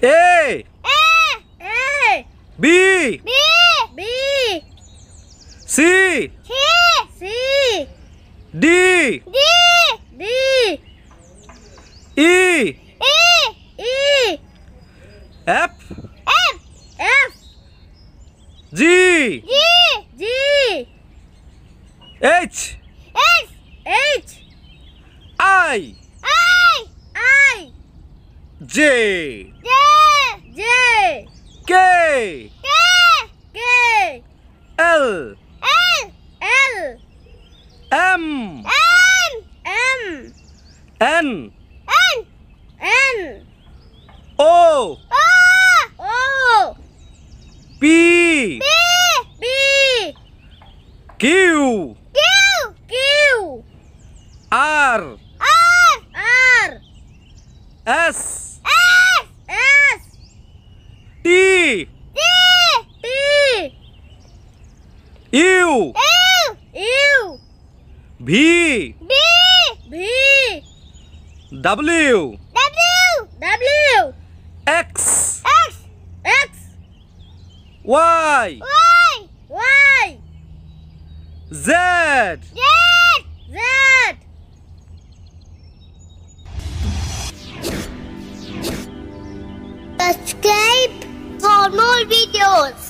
A. A. A. B. B. B. C. C. C. D. D. D. E. E. E. F. F. F. G. G. G. H. H. H. I. I. I. J. J. K. K. K. K. L. L. L. M. M. M. N. N. N. O. O. O. P. P. P. Q. Q. Q. R. R. R. S. U U V V V W W W X X X Y Y Y Z Z Z Subscribe for more videos.